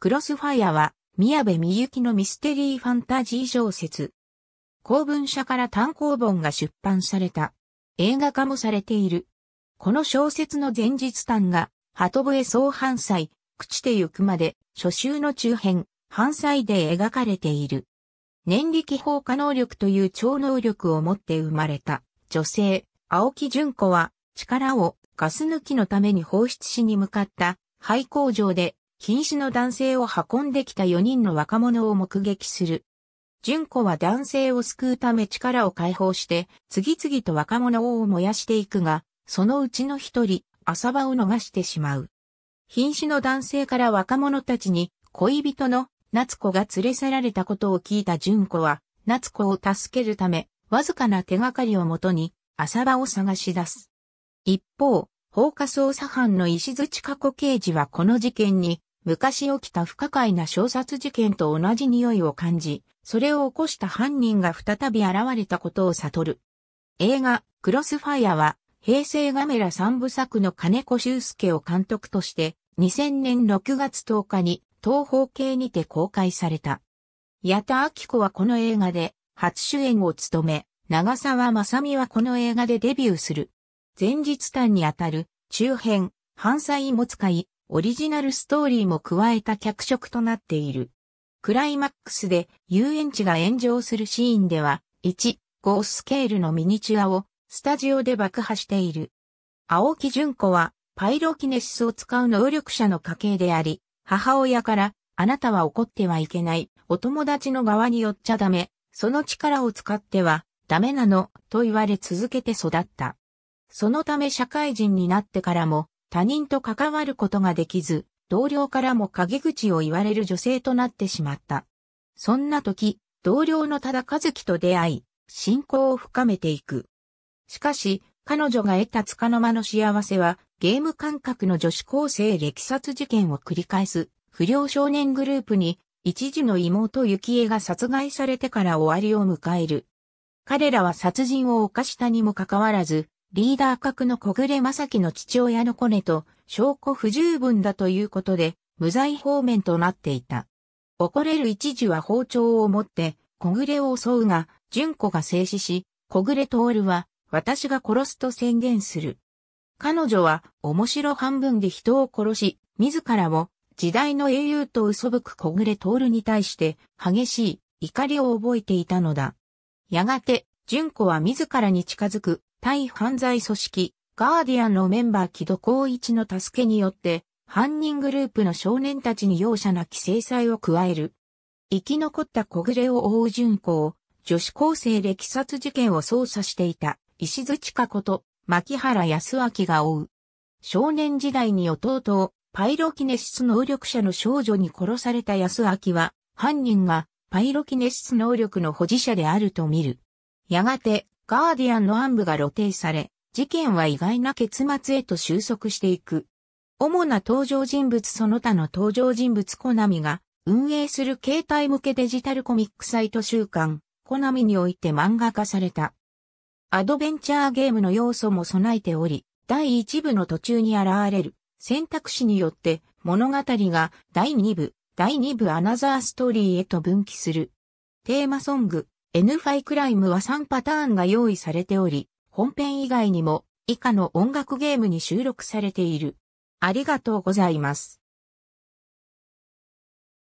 クロスファイアは、宮部みゆきのミステリーファンタジー小説。公文社から単行本が出版された。映画化もされている。この小説の前日譚が、鳩笛総犯祭、朽ちてゆくまで、初秋の中編、犯祭で描かれている。年力放火能力という超能力を持って生まれた女性、青木純子は力をガス抜きのために放出しに向かった廃工場で瀕死の男性を運んできた4人の若者を目撃する。純子は男性を救うため力を解放して、次々と若者を燃やしていくが、そのうちの一人、浅場を逃してしまう。瀕死の男性から若者たちに、恋人の夏子が連れ去られたことを聞いた純子は、夏子を助けるため、わずかな手がかりをもとに、浅場を探し出す。一方、放火捜査班の石槌加古刑事はこの事件に昔起きた不可解な小殺事件と同じ匂いを感じ、それを起こした犯人が再び現れたことを悟る。映画、クロスファイアは、平成ガメラ三部作の金子修介を監督として、2000年6月10日に、東方系にて公開された。矢田明子はこの映画で、初主演を務め、長澤まさみはこの映画でデビューする。前日譚にあたる、中編、犯罪も使い、オリジナルストーリーも加えた脚色となっている。クライマックスで遊園地が炎上するシーンでは、1、5スケールのミニチュアをスタジオで爆破している。青木純子はパイロキネシスを使う能力者の家系であり、母親からあなたは怒ってはいけない、お友達の側に寄っちゃダメ、その力を使ってはダメなのと言われ続けて育った。そのため社会人になってからも他人と関わることができず、同僚からも陰口を言われる女性となってしまった。そんな時、同僚の忠和樹と出会い、信仰を深めていく。しかし、彼女が得た束の間の幸せは、ゲーム感覚の女子高生歴殺事件を繰り返す、不良少年グループに、一時の妹幸恵が殺害されてから終わりを迎える。彼らは殺人を犯したにもかかわらず、リーダー格の小暮正樹の父親のコネと証拠不十分だということで、無罪方面となっていた。怒れる一時は包丁を持って、小暮を襲うが、純子が制止し、小暮徹は、私が殺すと宣言する。彼女は、面白半分で人を殺し、自らを、時代の英雄と嘘吹く小暮徹に対して、激しい怒りを覚えていたのだ。やがて、純子は自らに近づく対犯罪組織、ガーディアンのメンバー木戸光一の助けによって、犯人グループの少年たちに容赦なき制裁を加える。生き残った小暮を追う巡行、女子高生で殺殺事件を捜査していた石槌加子と牧原康明が追う。少年時代に弟をパイロキネシス能力者の少女に殺された康明は、犯人がパイロキネシス能力の保持者であると見る。やがて、ガーディアンの暗部が露呈され、事件は意外な結末へと収束していく。主な登場人物その他の登場人物コナミが運営する携帯向けデジタルコミックサイト週刊コナミにおいて漫画化された。アドベンチャーゲームの要素も備えており、第1部の途中に現れる選択肢によって物語が第2部、第2部アナザーストーリーへと分岐する。テーマソング、NFI クライムは3パターンが用意されており、本編以外にも以下の音楽ゲームに収録されている。ありがとうございます。